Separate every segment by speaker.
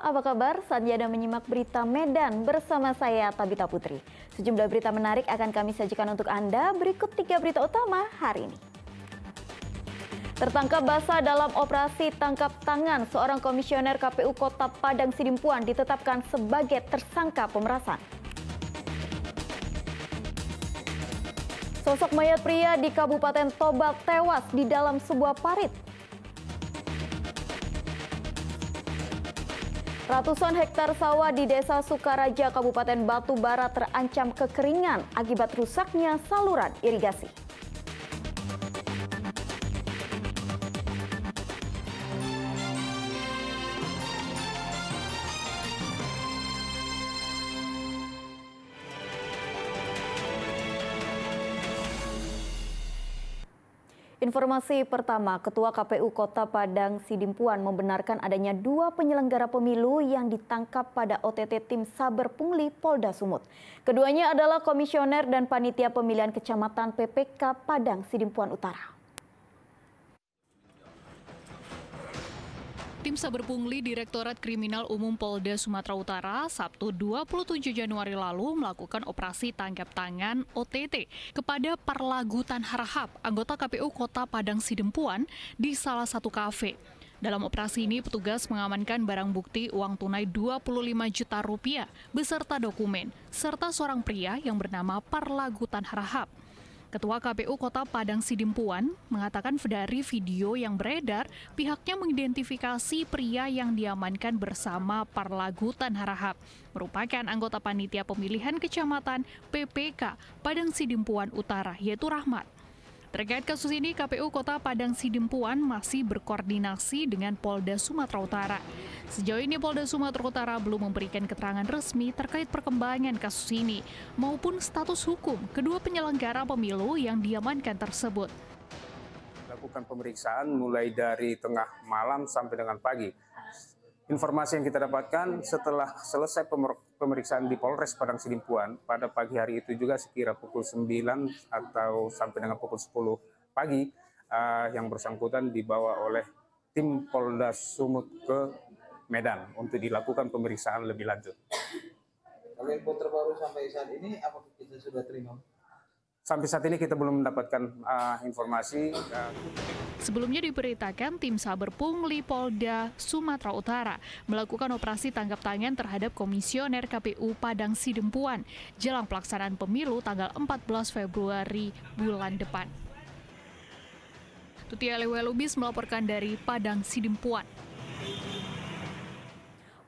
Speaker 1: apa kabar? Saatnya Anda menyimak berita Medan bersama saya Tabita Putri. Sejumlah berita menarik akan kami sajikan untuk Anda. Berikut tiga berita utama hari ini. Tertangkap basah dalam operasi tangkap tangan, seorang komisioner KPU Kota Padang Sidimpuan ditetapkan sebagai tersangka pemerasan. Sosok mayat pria di Kabupaten Toba tewas di dalam sebuah parit. Ratusan hektar sawah di Desa Sukaraja, Kabupaten Batu Barat terancam kekeringan akibat rusaknya saluran irigasi. Informasi pertama, Ketua KPU Kota Padang Sidimpuan membenarkan adanya dua penyelenggara pemilu yang ditangkap pada OTT tim Saber Pungli Polda Sumut. Keduanya adalah komisioner dan panitia pemilihan kecamatan PPK Padang Sidimpuan Utara.
Speaker 2: Tim Saber Pungli Direktorat Kriminal Umum Polda Sumatera Utara Sabtu 27 Januari lalu melakukan operasi tangkap tangan OTT kepada Parlagutan Harahap, anggota KPU Kota Padang Sidempuan di salah satu kafe. Dalam operasi ini, petugas mengamankan barang bukti uang tunai 25 juta rupiah beserta dokumen, serta seorang pria yang bernama Parlagutan Harahap. Ketua KPU Kota Padang Sidimpuan mengatakan dari video yang beredar, pihaknya mengidentifikasi pria yang diamankan bersama Parlagutan Harahap, merupakan anggota panitia pemilihan kecamatan PPK Padang Sidimpuan Utara, yaitu Rahmat. Terkait kasus ini, KPU Kota Padang Sidempuan masih berkoordinasi dengan Polda Sumatera Utara. Sejauh ini Polda Sumatera Utara belum memberikan keterangan resmi terkait perkembangan kasus ini maupun status hukum kedua penyelenggara pemilu yang diamankan tersebut.
Speaker 3: Lakukan pemeriksaan mulai dari tengah malam sampai dengan pagi Informasi yang kita dapatkan setelah selesai pemeriksaan di Polres Padang Sidimpuan pada pagi hari itu juga sekira pukul 9 atau sampai dengan pukul 10 pagi uh, yang bersangkutan dibawa oleh tim Polda Sumut ke Medan untuk dilakukan pemeriksaan lebih lanjut. Kalau info terbaru sampai saat ini apa kita sudah terima? sampai saat ini kita belum mendapatkan uh, informasi. Eh,
Speaker 2: Sebelumnya diberitakan tim Saber Pungli Polda Sumatera Utara melakukan operasi tangkap tangan terhadap komisioner KPU Padang Sidempuan jelang pelaksanaan pemilu tanggal 14 Februari bulan depan. Tutia Lewelubis melaporkan dari Padang Sidempuan.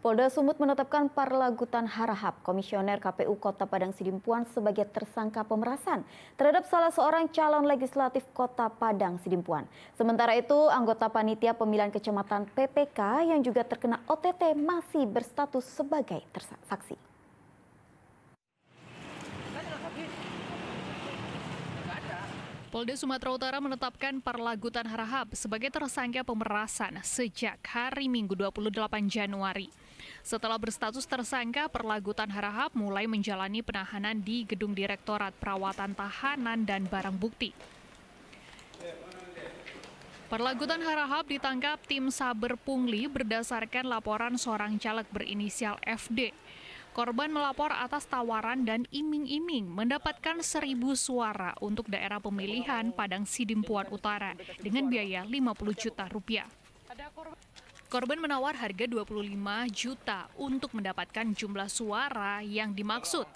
Speaker 1: Polda Sumut menetapkan Parlagutan Harahap, Komisioner KPU Kota Padang Sidimpuan sebagai tersangka pemerasan terhadap salah seorang calon legislatif Kota Padang Sidimpuan. Sementara itu, anggota panitia pemilihan kecamatan PPK yang juga terkena OTT masih berstatus sebagai
Speaker 2: saksi. Polda Sumatera Utara menetapkan Parlagutan Harahap sebagai tersangka pemerasan sejak hari Minggu 28 Januari. Setelah berstatus tersangka, Perlagutan Harahap mulai menjalani penahanan di Gedung Direktorat Perawatan Tahanan dan Barang Bukti. Perlagutan Harahap ditangkap tim Saber Pungli berdasarkan laporan seorang caleg berinisial FD. Korban melapor atas tawaran dan iming-iming mendapatkan seribu suara untuk daerah pemilihan Padang Sidimpuan Utara dengan biaya 50 juta rupiah. Korban menawar harga 25 juta untuk mendapatkan jumlah suara yang dimaksud.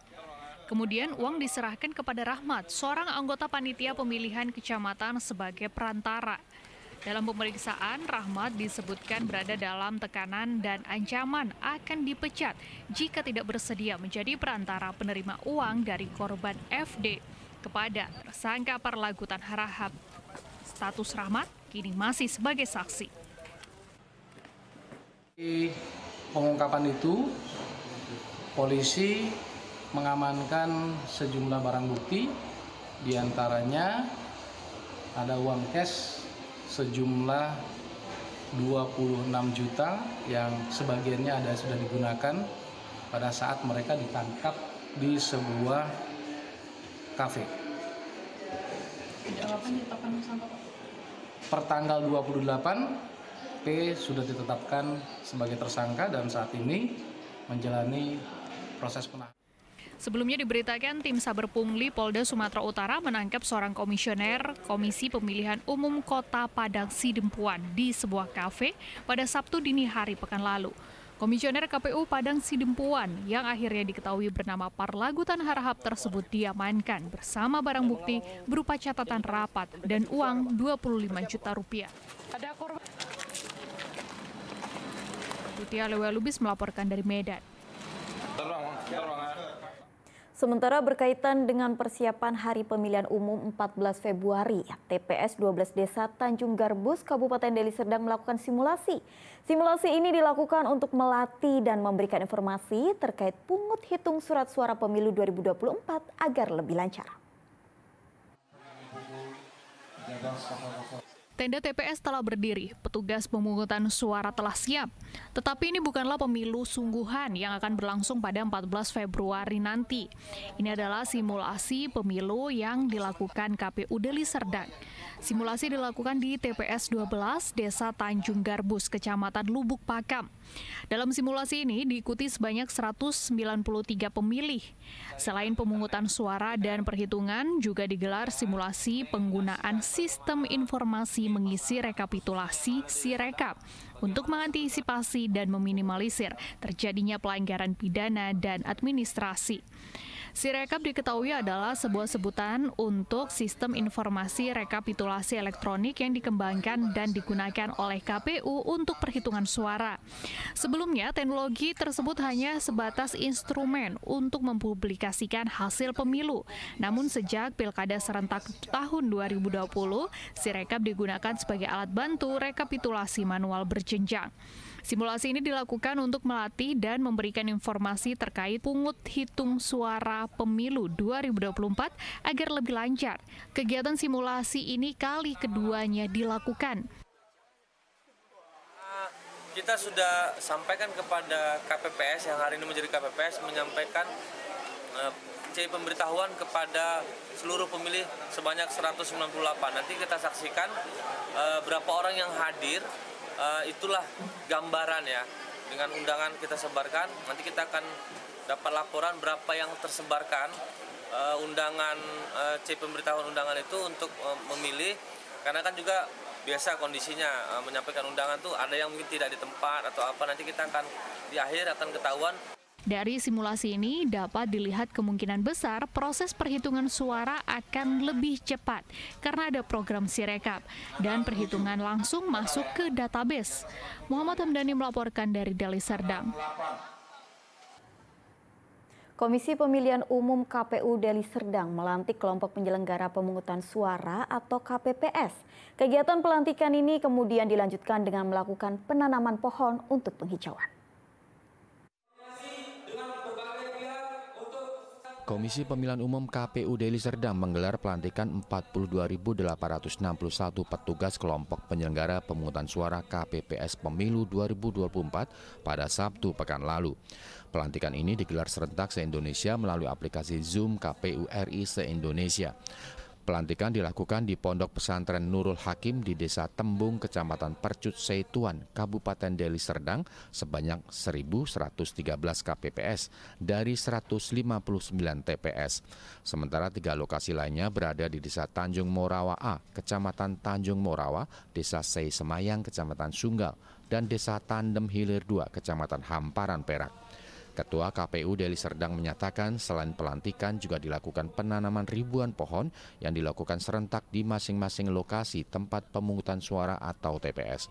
Speaker 2: Kemudian uang diserahkan kepada Rahmat, seorang anggota panitia pemilihan kecamatan sebagai perantara. Dalam pemeriksaan, Rahmat disebutkan berada dalam tekanan dan ancaman akan dipecat jika tidak bersedia menjadi perantara penerima uang dari korban FD kepada tersangka perlagutan harahap. Status Rahmat kini masih sebagai saksi.
Speaker 3: Di pengungkapan itu, polisi mengamankan sejumlah barang bukti, diantaranya ada uang cash sejumlah 26 juta yang sebagiannya ada sudah digunakan pada saat mereka ditangkap di sebuah kafe. Pertanggal 28 sudah ditetapkan sebagai tersangka dan saat ini menjalani proses penahanan.
Speaker 2: Sebelumnya diberitakan tim Saber Pungli Polda Sumatera Utara menangkap seorang komisioner Komisi Pemilihan Umum Kota Padang Sidempuan di sebuah kafe pada Sabtu dini hari pekan lalu. Komisioner KPU Padang Sidempuan yang akhirnya diketahui bernama Parlagutan Harahap tersebut diamankan bersama barang bukti berupa catatan rapat dan uang 25 juta rupiah. Mutia Lewa Lubis melaporkan dari Medan.
Speaker 1: Sementara berkaitan dengan persiapan Hari Pemilihan Umum 14 Februari, TPS 12 Desa Tanjung Garbus, Kabupaten Deli Serdang melakukan simulasi. Simulasi ini dilakukan untuk melatih dan memberikan informasi terkait pungut hitung surat suara pemilu 2024 agar lebih lancar.
Speaker 2: Tenda TPS telah berdiri, petugas pemungutan suara telah siap. Tetapi ini bukanlah pemilu sungguhan yang akan berlangsung pada 14 Februari nanti. Ini adalah simulasi pemilu yang dilakukan KPU Deli Serdang. Simulasi dilakukan di TPS 12 Desa Tanjung Garbus, Kecamatan Lubuk Pakam. Dalam simulasi ini diikuti sebanyak 193 pemilih. Selain pemungutan suara dan perhitungan, juga digelar simulasi penggunaan sistem informasi mengisi rekapitulasi Sirekap untuk mengantisipasi dan meminimalisir terjadinya pelanggaran pidana dan administrasi. Sirekap diketahui adalah sebuah sebutan untuk sistem informasi rekapitulasi elektronik yang dikembangkan dan digunakan oleh KPU untuk perhitungan suara. Sebelumnya, teknologi tersebut hanya sebatas instrumen untuk mempublikasikan hasil pemilu. Namun sejak Pilkada serentak tahun 2020, Sirekap digunakan sebagai alat bantu rekapitulasi manual berjenjang. Simulasi ini dilakukan untuk melatih dan memberikan informasi terkait pungut hitung suara Pemilu 2024 agar lebih lancar. Kegiatan simulasi ini kali keduanya dilakukan.
Speaker 4: Kita sudah sampaikan kepada KPPS yang hari ini menjadi KPPS menyampaikan eh, C pemberitahuan kepada seluruh pemilih sebanyak 198. Nanti kita saksikan eh, berapa orang yang hadir. Eh, itulah gambaran ya dengan undangan kita sebarkan nanti kita akan dapat laporan berapa yang tersebarkan uh, undangan uh, C pemberitahuan undangan itu untuk uh, memilih karena kan juga biasa kondisinya uh, menyampaikan undangan tuh ada yang mungkin tidak di tempat atau apa nanti kita akan di akhir akan ketahuan
Speaker 2: dari simulasi ini dapat dilihat kemungkinan besar proses perhitungan suara akan lebih cepat karena ada program Sirekap dan perhitungan langsung masuk ke database. Muhammad Hamdani melaporkan dari Deli Serdang.
Speaker 1: Komisi Pemilihan Umum KPU Deli Serdang melantik kelompok penyelenggara pemungutan suara atau KPPS. Kegiatan pelantikan ini kemudian dilanjutkan dengan melakukan penanaman pohon untuk penghijauan.
Speaker 3: Komisi Pemilihan Umum KPU Deli Serdang menggelar pelantikan 42.861 petugas kelompok penyelenggara pemungutan suara KPPS Pemilu 2024 pada Sabtu pekan lalu. Pelantikan ini digelar serentak se-Indonesia melalui aplikasi Zoom KPU RI se-Indonesia. Pelantikan dilakukan di Pondok Pesantren Nurul Hakim di Desa Tembung, Kecamatan Percut Seituan, Kabupaten Deli Serdang sebanyak 1.113 KPPS dari 159 TPS. Sementara tiga lokasi lainnya berada di Desa Tanjung Morawa A, Kecamatan Tanjung Morawa, Desa Sei Semayang, Kecamatan Sunggal, dan Desa Tandem Hilir 2, Kecamatan Hamparan Perak. Ketua KPU Deli Serdang menyatakan selain pelantikan juga dilakukan penanaman ribuan pohon yang dilakukan serentak di masing-masing lokasi tempat pemungutan suara atau TPS. Eh,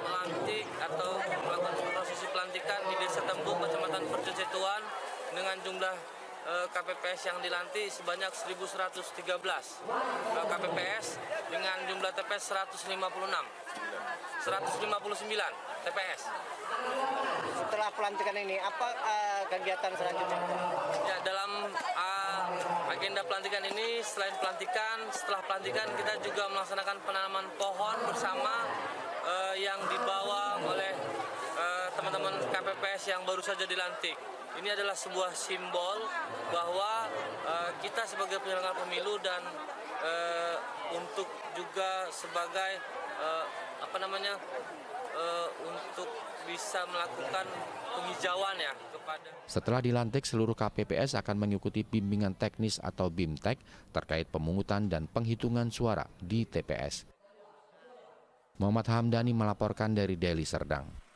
Speaker 4: melantik atau melakukan prosesi pelantikan di Desa Tembu, Kecamatan Percucetuan dengan jumlah eh, KPPS yang dilantik sebanyak 1113 KPPS dengan jumlah TPS 156. 159 TPS. Setelah pelantikan ini, apa uh, kegiatan selanjutnya? Ya, dalam uh, agenda pelantikan ini, selain pelantikan, setelah pelantikan kita juga melaksanakan penanaman pohon bersama uh, yang dibawa oleh teman-teman uh, KPPS yang baru saja dilantik. Ini adalah sebuah simbol bahwa uh, kita sebagai penyelenggara pemilu dan uh, untuk juga sebagai uh, apa namanya uh, untuk bisa melakukan penghijauan ya
Speaker 3: kepada. Setelah dilantik, seluruh KPPS akan mengikuti bimbingan teknis atau BIMTEK terkait pemungutan dan penghitungan suara di TPS. Muhammad Hamdani melaporkan dari Deli Serdang.